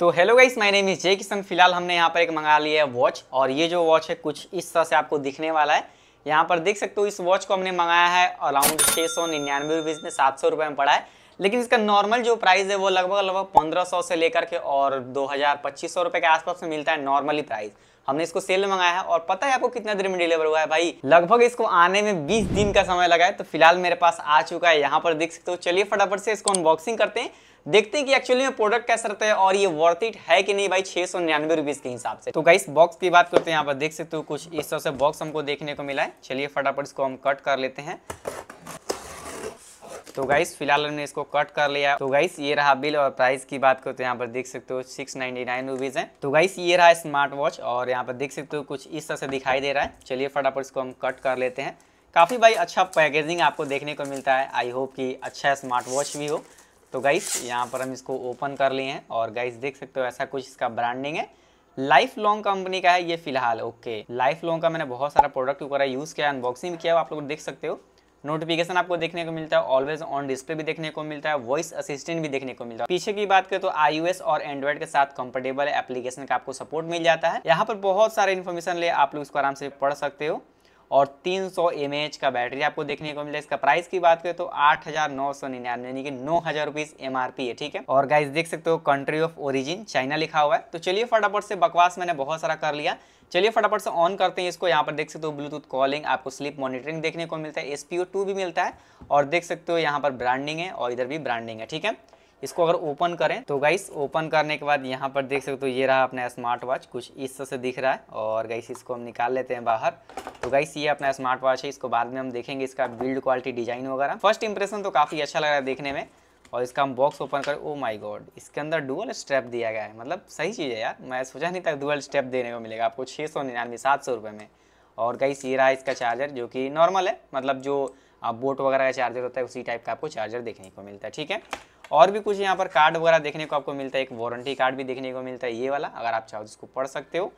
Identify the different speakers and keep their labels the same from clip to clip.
Speaker 1: तो hello guys my name is Jai Kishan फिलहाल हमने यहाँ पर एक मंगा लिया है वॉच और ये जो वॉच है कुछ इस तरह से आपको दिखने वाला है यहाँ पर देख सकते हो इस वॉच को हमने मंगाया है अराउंड छः सौ निन्यानवे रुपीज़ में सात सौ रुपये में पड़ा है लेकिन इसका नॉर्मल जो प्राइस है वो लगभग लगभग पंद्रह सौ से लेकर के और दो हज़ार पच्चीस सौ रुपये के आसपास में मिलता है नॉर्मली प्राइस हमने इसको सेल में मंगाया है और पता है आपको कितना देर में डिलीवर हुआ है भाई लगभग इसको आने में बीस दिन का समय लगा है तो फिलहाल मेरे पास आ चुका है यहाँ पर देख सकते हो चलिए फटाफट से इसको अनबॉक्सिंग करते हैं देखते हैं कि एक्चुअली में प्रोडक्ट कैसा रहता है और ये वर्थ इट है कि नहीं भाई छह सौ निन्यानवे रुपीज के हिसाब से तो गाइस बॉक्स की बात करते हैं यहाँ पर देख सकते हो कुछ इस तरह से बॉक्स हमको देखने को मिला है चलिए फटाफट इसको हम कट कर लेते हैं तो गाइस फिलहाल हमने इसको कट कर लिया तो गाइस ये रहा बिल और प्राइस की बात करो तो यहाँ पर देख सकते हो सिक्स नाइनटी नाइन रुपीज़ है तो गाइस ये रहा स्मार्ट वॉच और यहाँ पर देख सकते हो कुछ इस तरह से दिखाई दे रहा है चलिए फटाफट इसको हम कट कर लेते हैं काफ़ी भाई अच्छा पैकेजिंग आपको देखने को मिलता है आई होप कि अच्छा स्मार्ट वॉच भी हो तो गाइस यहाँ पर हम इसको ओपन कर लिए हैं और गाइस देख सकते हो ऐसा कुछ इसका ब्रांडिंग है लाइफ लॉन्ग कंपनी का है ये फिलहाल ओके लाइफ लॉन्ग का मैंने बहुत सारा प्रोडक्ट वगैरह यूज़ किया अनबॉक्सिंग भी किया आप लोग देख सकते हो नोटिफिकेशन आपको देखने को मिलता है ऑलवेज ऑन डिस्प्ले भी देखने को मिलता है वॉइस असिस्टेंट भी देखने को मिलता है पीछे की बात करें तो आईओएस और एंड्रॉइड के साथ कंफर्टेबल एप्लीकेशन का आपको सपोर्ट मिल जाता है यहाँ पर बहुत सारे इन्फॉर्मेशन ले आप लोग इसको आराम से पढ़ सकते हो और 300 सौ का बैटरी आपको देखने को मिला इसका प्राइस की बात करें तो आठ हजार नौ सौ निन्यानवे यानी कि नौ हजार रुपीज एम है ठीक है और गाइस देख सकते हो कंट्री ऑफ ओरिजिन चाइना लिखा हुआ है तो चलिए फटाफट से बकवास मैंने बहुत सारा कर लिया चलिए फटाफट से ऑन करते हैं इसको यहाँ पर देख सकते हो ब्लूटूथ कॉलिंग आपको स्लीप मॉनिटरिंग देखने को मिलता है एस भी मिलता है और देख सकते हो यहाँ पर ब्रांडिंग है और इधर भी ब्रांडिंग है ठीक है इसको अगर ओपन करें तो गाइस ओपन करने के बाद यहाँ पर देख सकते हो ये रहा अपना स्मार्ट वॉच कुछ इस तरह से दिख रहा है और गाइस इसको हम निकाल लेते हैं बाहर तो गाइस ये अपना स्मार्ट वॉच है इसको बाद में हम देखेंगे इसका बिल्ड क्वालिटी डिजाइन वगैरह फर्स्ट इंप्रेशन तो काफ़ी अच्छा लग रहा है देखने में और इसका हम बॉक्स ओपन कर ओ माई गॉड इसके अंदर डुअल स्टेप दिया गया है मतलब सही चीज़ है यार मैं सोचा नहीं था डुअल स्टेप देने को मिलेगा आपको छः सौ निन्यानवे सात सौ रुपये में और गई सी रहा है इसका चार्जर जो कि नॉर्मल है मतलब जो बोट वगैरह का चार्जर होता है उसी टाइप का आपको चार्जर देखने को मिलता है ठीक है और भी कुछ यहाँ पर कार्ड वगैरह देखने को आपको मिलता है एक वारंटी कार्ड भी देखने को मिलता है ये वाला अगर आप चाहो तो इसको पढ़ सकते हो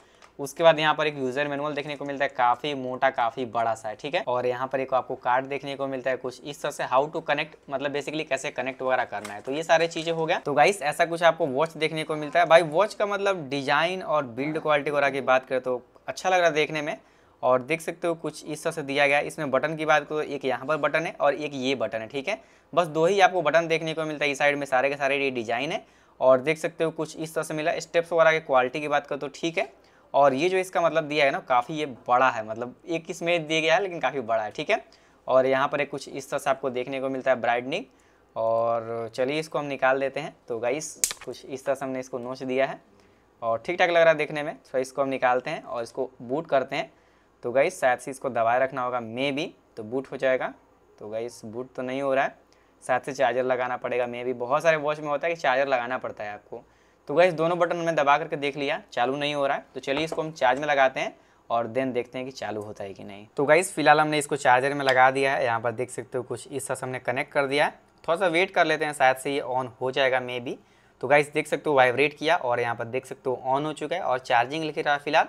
Speaker 1: उसके बाद यहाँ पर एक यूजर मैनुअल देखने को मिलता है काफी मोटा काफी बड़ा सा है ठीक है और यहाँ पर एक आपको कार्ड देखने को मिलता है कुछ इस तरह से हाउ टू कनेक्ट मतलब बेसिकली कैसे कनेक्ट वगैरह करना है तो ये सारी चीजें हो गया तो गाइस ऐसा कुछ आपको वॉच देखने को मिलता है भाई वॉच का मतलब डिजाइन और बिल्ड क्वालिटी वगैरह की बात करें तो अच्छा लग रहा है देखने में और देख सकते हो कुछ इस तरह से दिया गया इसमें बटन की बात करो एक यहाँ पर बटन है और एक ये बटन है ठीक है बस दो ही आपको बटन देखने को मिलता है इस साइड में सारे के सारे ये डिजाइन है और देख सकते हो कुछ इस तरह से मिला स्टेप्स वगैरह की क्वालिटी की बात करो तो ठीक है और ये जो इसका मतलब दिया है ना काफ़ी ये बड़ा है मतलब एक इसमें दिया गया है लेकिन काफ़ी बड़ा है ठीक है और यहाँ पर एक कुछ इस तरह से आपको देखने को मिलता है ब्राइडनिंग और चलिए इसको हम निकाल देते हैं तो गाइस कुछ इस तरह से हमने इसको नोच दिया है और ठीक ठाक लग रहा है देखने में तो इसको हम निकालते हैं और इसको बूट करते हैं तो गाइस शायद से इसको दबाए रखना होगा मे भी तो बूट हो जाएगा तो गाइस बूट तो नहीं हो रहा है साथ से चार्जर लगाना पड़ेगा मे भी बहुत सारे वॉच में होता है कि चार्जर लगाना पड़ता है आपको तो गैस दोनों बटन हमने दबा करके देख लिया चालू नहीं हो रहा है तो चलिए इसको हम चार्ज में लगाते हैं और देन देखते हैं कि चालू होता है कि नहीं तो गाइज़ फिलहाल हमने इसको चार्जर में लगा दिया है यहाँ पर देख सकते हो कुछ इस तरह से हमने कनेक्ट कर दिया है थोड़ा सा वेट कर लेते हैं शायद से ये ऑन हो जाएगा मे बी तो गाइस देख सकते हो वाइब्रेट किया और यहाँ पर देख सकते हो ऑन हो चुका है और चार्जिंग लिख रहा है फिलहाल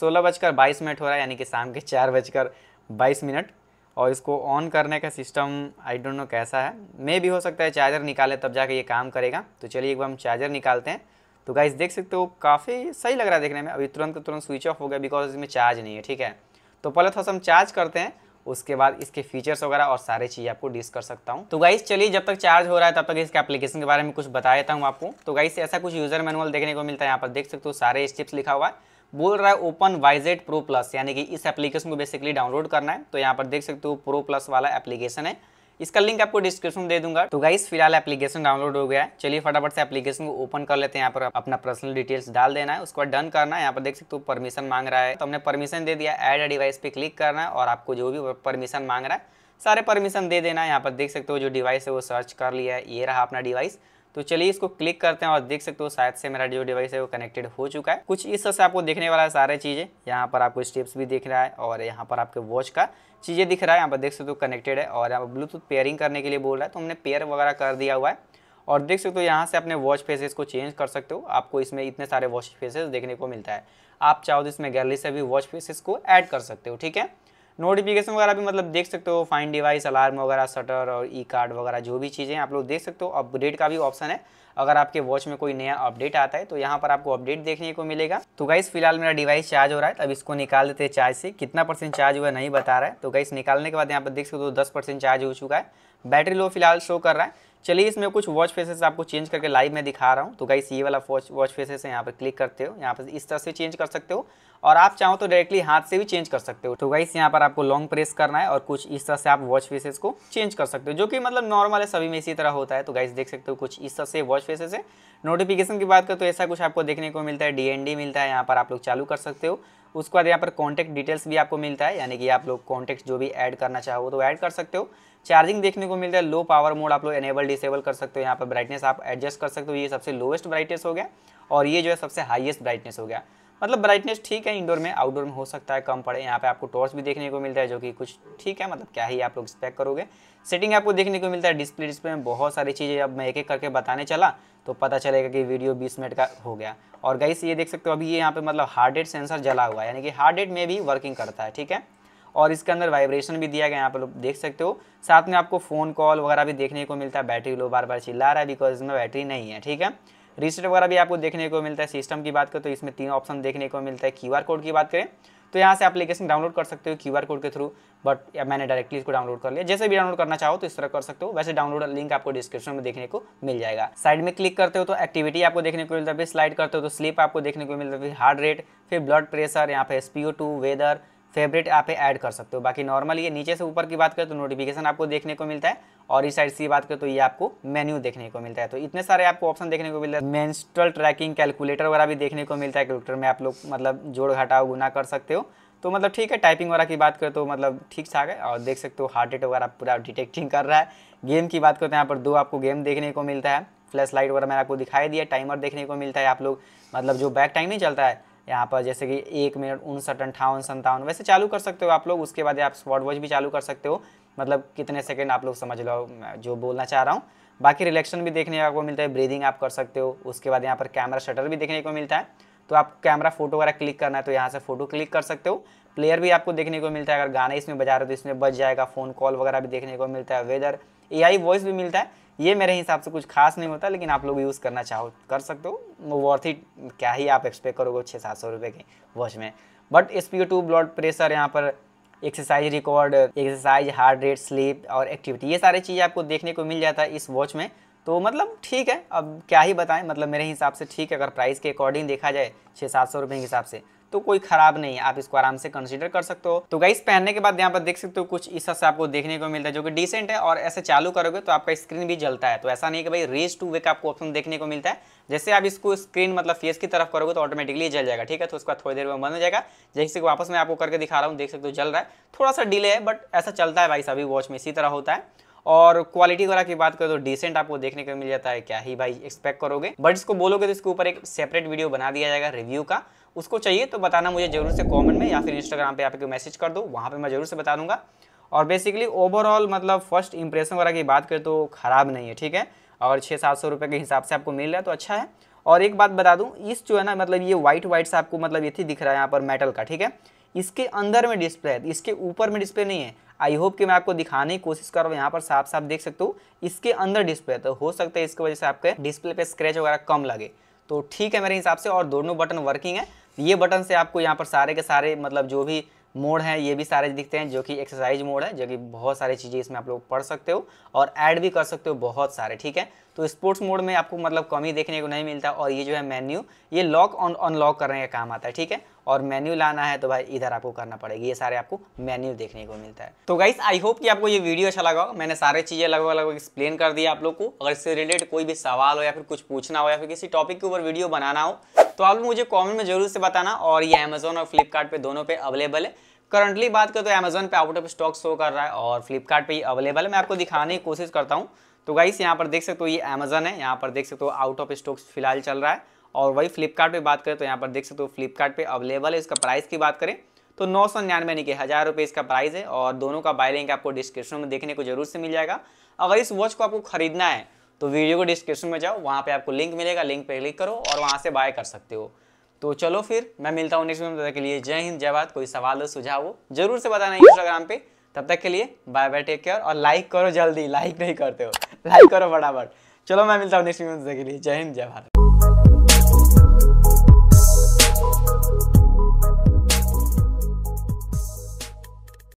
Speaker 1: सोलह बजकर बाईस मिनट हो रहा है यानी कि शाम के चार बजकर बाईस मिनट और इसको ऑन करने का सिस्टम आई डोंट नो कैसा है मे भी हो सकता है चार्जर निकाले तब जाके ये काम करेगा तो चलिए एक बार हम चार्जर निकालते हैं तो गाइस देख सकते हो काफ़ी सही लग रहा है देखने में अभी तुरंत तुरंत स्विच ऑफ हो गया बिकॉज इसमें चार्ज नहीं है ठीक है तो पहले थोड़ा सा हम चार्ज करते हैं उसके बाद इसके फीचर्स वगैरह और सारे चीज़ आपको डिस कर सकता हूँ तो गाइस चलिए जब तक चार्ज हो रहा है तब तक इसके एप्लीकेशन के बारे में कुछ बता देता हूँ आपको तो गाइस ऐसा कुछ यूजर मैनुअल देखने को मिलता है यहाँ पर देख सकते हो सारे स्टेप्स लिखा हुआ है बोल रहा है ओपन वाइजेड प्रो प्लस यानी कि इस एप्लीकेशन को बेसिकली डाउनलोड करना है तो यहाँ पर देख सकते हो प्रो प्लस वाला एप्लीकेशन है इसका लिंक आपको डिस्क्रिप्शन में दे दूंगा तो गाइस फिलहाल एप्लीकेशन डाउनलोड हो गया है चलिए फटाफट से एप्लीकेशन को ओपन कर लेते हैं यहाँ पर अपना पर्सनल डिटेल्स डाल देना है उसके बाद डन करना है यहाँ पर देख सकते हो परमिशन मांग रहा है तो हमने परमिशन दे दिया एड डिवाइस पे क्लिक करना है और आपको जो भी परमिशन मांग रहा है सारे परमिशन दे देना है यहाँ पर देख सकते हो जो डिवाइस है वो सर्च कर लिया है ये रहा अपना डिवाइस तो चलिए इसको क्लिक करते हैं और देख सकते हो शायद से मेरा जो डिवाइस है वो कनेक्टेड हो चुका है कुछ इस तरह से आपको देखने वाला है सारे चीज़ें यहाँ पर आपको स्टेप्स भी दिख रहा है और यहाँ पर आपके वॉच का चीज़ें दिख रहा है यहाँ पर देख सकते हो कनेक्टेड है और यहाँ पर ब्लूटूथ पेयरिंग करने के लिए बोल रहा है तो हमने पेयर वगैरह कर दिया हुआ है और देख सकते हो यहाँ से अपने वॉच फेसेस को चेंज कर सकते हो आपको इसमें इतने सारे वॉच फेसेस देखने को मिलता है आप चाहो तो इसमें गैलरी से भी वॉच फेसेस को ऐड कर सकते हो ठीक है नोटिफिकेशन वगैरह भी मतलब देख सकते हो फाइन डिवाइस अलार्म वगैरह शटर और ई कार्ड वगैरह जो भी चीज़ें आप लोग देख सकते हो अपडेट का भी ऑप्शन है अगर आपके वॉच में कोई नया अपडेट आता है तो यहाँ पर आपको अपडेट देखने को मिलेगा तो गाइस फिलहाल मेरा डिवाइस चार्ज हो रहा है अब इसको निकाल देते हैं चार्ज से कितना परसेंट चार्ज हुआ नहीं बता रहा है तो गाइस निकालने के बाद यहाँ पर देख सकते हो दस परसेंट चार्ज हो चुका है बैटरी लो फिलहाल शो कर रहा है चलिए इसमें कुछ वॉच फेसेस आपको चेंज करके लाइव में दिखा रहा हूँ तो गाइस ये वाला वॉच वॉच फेसेस है यहाँ पर क्लिक करते हो यहाँ पर इस तरह से चेंज कर सकते हो और आप चाहो तो डायरेक्टली हाथ से भी चेंज कर सकते हो तो गाइस यहाँ पर आपको लॉन्ग प्रेस करना है और कुछ इस तरह से आप वॉच फेसेस को चेंज कर सकते हो जो कि मतलब नॉर्मल है सभी में इसी तरह होता है तो गाइस देख सकते हो कुछ इस तरह से वॉच फेसेस है नोटिफिकेशन की बात करें तो ऐसा कुछ आपको देखने को मिलता है डी मिलता है यहाँ पर आप लोग चालू कर सकते हो उसके बाद यहाँ पर कॉन्टैक्ट डिटेल्स भी आपको मिलता है यानी कि आप लोग कॉन्टैक्ट जो भी ऐड करना चाहो तो ऐड कर सकते हो चार्जिंग देखने को मिलता है लो पावर मोड आप लोग एनेबल डिसेबल कर सकते हो यहाँ पर ब्राइटनेस आप एडजस्ट कर सकते हो ये सबसे लोएस्ट ब्राइटनेस हो गया और ये जो है सबसे हाईएस्ट ब्राइटनेस हो गया मतलब ब्राइटनेस ठीक है इंडोर में आउटडोर में हो सकता है कम पड़े यहाँ पे आपको टॉर्च भी देखने को मिलता है जो कि कुछ ठीक है मतलब क्या ही आप लोग एक्सपेक्ट करोगे सेटिंग आपको देखने को मिलता है डिस्प्ले डिस्प्ले में बहुत सारी चीज़ें अब मैं एक एक करके बताने चला तो पता चलेगा कि वीडियो बीस मिनट का हो गया और गई ये देख सकते हो अभी ये यहाँ पर मतलब हार्ड सेंसर जला हुआ है यानी कि हार्ड रेट में भी वर्किंग करता है ठीक है और इसके अंदर वाइब्रेशन भी दिया गया यहाँ पर लोग देख सकते हो साथ में आपको फ़ोन कॉल वगैरह भी देखने को मिलता है बैटरी लो बार बार चिल्ला रहा है बिकॉज इसमें बैटरी नहीं है ठीक है रिसेट वगैरह भी आपको देखने को मिलता है सिस्टम की बात करें तो इसमें तीन ऑप्शन देखने को मिलता है क्यू कोड की बात करें तो यहाँ से एप्लीकेशन डाउनलोड कर सकते हो क्यू कोड के थ्रू बट मैंने डायरेक्टली इसको डाउनलोड कर लिया जैसे भी डाउनलोड करना चाहो तो इस तरह कर सकते हो वैसे डाउनलोड लिंक आपको डिस्क्रिप्शन में देखने को मिल जाएगा साइड में क्लिक करते हो तो एक्टिविटी आपको देखने को मिलता है फिर स्लाइड करते हो तो स्लीप आपको देखने को मिलता है फिर हार्ट रेट फिर ब्लड प्रेशर यहाँ पे एसपीओ वेदर फेवरेट आप ऐड कर सकते हो बाकी नॉर्मल ये नीचे से ऊपर की बात करें तो नोटिफिकेशन आपको देखने को मिलता है और इस साइड की बात करें तो ये आपको मेन्यू देखने को मिलता है तो इतने सारे आपको ऑप्शन देखने को मिलता है मैंस्ट्रल ट्रैकिंग कैलकुलेटर वगैरह भी देखने को मिलता है कैलकुलेटर में आप लोग मतलब जोड़ घटाओ गुना कर सकते हो तो मतलब ठीक है टाइपिंग वगैरह की बात करें तो मतलब ठीक ठाक है और देख सकते हो हार्ट रेट वगैरह पूरा डिटेक्टिंग कर रहा है गेम की बात करते हैं तो यहाँ पर दो आपको गेम देखने को मिलता है फ्लैश लाइट वगैरह मैंने आपको दिखाई दिया टाइमर देखने को मिलता है आप लोग मतलब जो बैक टाइम नहीं चलता है यहाँ पर जैसे कि एक मिनट उनसठ अंठावन संतावन वैसे चालू कर सकते हो आप लोग उसके बाद आप स्पॉट वॉच भी चालू कर सकते हो मतलब कितने सेकंड आप लोग समझ लो जो बोलना चाह रहा हूँ बाकी रिलेक्शन भी देखने को मिलता है ब्रीदिंग आप कर सकते हो उसके बाद यहाँ पर कैमरा शटर भी देखने को मिलता है तो आप कैमरा फोटो वगैरह क्लिक करना है तो यहाँ से फोटो क्लिक कर सकते हो प्लेयर भी आपको देखने को मिलता है अगर गाने इसमें बजा रहे हो तो इसमें बज जाएगा फ़ोन कॉल वगैरह भी देखने को मिलता है वेदर एआई वॉइस भी मिलता है ये मेरे हिसाब से कुछ खास नहीं होता लेकिन आप लोग यूज़ करना चाहो कर सकते हो वर्थ इट क्या ही आप एक्सपेक्ट करोगे छः सात सौ रुपये के वॉच में but S P two blood pressure यहाँ पर exercise record exercise heart rate sleep और एक्टिविटी ये सारी चीज़ें आपको देखने को मिल जाता है इस वॉच में तो मतलब ठीक है अब क्या ही बताएं मतलब मेरे हिसाब से ठीक है अगर प्राइस के अकॉर्डिंग देखा जाए छः सात सौ रुपये के हिसाब से तो कोई खराब नहीं है आप इसको आराम से कंसिडर कर सकते हो तो गाइस पहनने के बाद यहाँ पर देख सकते हो कुछ इस से आपको देखने को मिलता है जो कि डिसेंट है और ऐसे चालू करोगे तो आपका स्क्रीन भी जलता है तो ऐसा नहीं कि भाई रेज टू वे का आपको ऑप्शन देखने को मिलता है जैसे आप इसको स्क्रीन मतलब फेस की तरफ करोगे तो ऑटोमेटिकली जल जाएगा ठीक है तो उसका थोड़ी देर में बंद हो जाएगा जैसे वापस मैं आपको करके दिखा रहा हूँ देख सकते हो जल रहा है थोड़ा सा डिले है बट ऐसा चलता है भाई सभी वॉच में इसी तरह होता है और क्वालिटी वगैरह की बात करें तो डिसेंट आपको देखने को मिल जाता है क्या ही भाई एक्सपेक्ट करोगे बट इसको बोलोगे तो इसके ऊपर एक सेपरेट वीडियो बना दिया जाएगा रिव्यू का उसको चाहिए तो बताना मुझे जरूर से कॉमेंट में या फिर इंस्टाग्राम पर आपको मैसेज कर दो वहाँ पर मैं जरूर से बता दूंगा और बेसिकली ओवरऑल मतलब फर्स्ट इंप्रेशन वगैरह की बात करें तो ख़राब नहीं है ठीक है और छः सात सौ रुपये के हिसाब से आपको मिल रहा है तो अच्छा है और एक बात बता दूं इस जो है ना मतलब ये व्हाइट व्हाइट से आपको मतलब ये थी दिख रहा है यहाँ पर मेटल का ठीक है इसके अंदर में डिस्प्ले है इसके ऊपर में डिस्प्ले नहीं है आई होप कि मैं आपको दिखाने की कोशिश कर रहा हूँ यहाँ पर साफ साफ देख सकते हो इसके अंदर डिस्प्ले है तो हो सकता है इसकी वजह से आपके डिस्प्ले पे स्क्रैच वगैरह कम लगे तो ठीक है मेरे हिसाब से और दोनों बटन वर्किंग है ये बटन से आपको यहाँ पर सारे के सारे मतलब जो भी मोड है ये भी सारे दिखते हैं जो कि एक्सरसाइज मोड है जो कि बहुत सारी चीज़ें इसमें आप लोग पढ़ सकते हो और ऐड भी कर सकते हो बहुत सारे ठीक है तो स्पोर्ट्स मोड में आपको मतलब कमी देखने को नहीं मिलता और ये जो है मेन्यू ये लॉक ऑन अनलॉक करने का काम आता है ठीक है और मेन्यू लाना है तो भाई इधर आपको करना पड़ेगा ये सारे आपको मेन्यू देखने को मिलता है तो गाइस आई होप कि आपको ये वीडियो अच्छा लगा मैंने सारे चीज़ें लगभग लगभग एक्सप्लेन कर दिया आप लोग को अगर इससे रिलेटेड कोई भी सवाल हो या फिर कुछ पूछना हो या फिर किसी टॉपिक के ऊपर वीडियो बनाना हो तो आप लोग मुझे कॉमेंट में जरूर से बताना और ये अमेजोन और फ्लिपकार्ट पे दोनों पे अवेलेबल है करंटली बात करें तो अमेजोन पे आउट ऑफ स्टॉक शो कर रहा है और फ्लिपकार्ट ही अवेलेबल है मैं आपको दिखाने की कोशिश करता हूँ तो गाइस यहाँ पर देख सकते हो ये अमेजन है यहाँ पर देख सकते हो आउट ऑफ स्टॉक फिलहाल चल रहा है और वही फ्लिपकार्ट पे बात करें तो यहाँ पर देख सकते हो फ्लिपकार्ट पे अवेलेबल है इसका प्राइस की बात करें तो नौ सौ निन्यानवे यानी कि हज़ार रुपये इसका प्राइस है और दोनों का बाय लिंक आपको डिस्क्रिप्शन में देखने को जरूर से मिल जाएगा अगर इस वॉच को आपको खरीदना है तो वीडियो को डिस्क्रिप्शन में जाओ वहाँ पर आपको लिंक मिलेगा लिंक पर क्लिक करो और वहाँ से बाय कर सकते हो तो चलो फिर मैं मिलता हूँ नेक्स्ट वीडियो के लिए जय हिंद जय भारत कोई सवाल हो सुझाव हो जरूर से बताना इंस्टाग्राम पर तब तक के लिए बाय बाय टेक केयर और लाइक करो जल्दी लाइक नहीं करते हो लाइक करो बराबर चलो मैं मिलता हूँ नेक्स्ट वीडियो के लिए जय हिंद जय भारत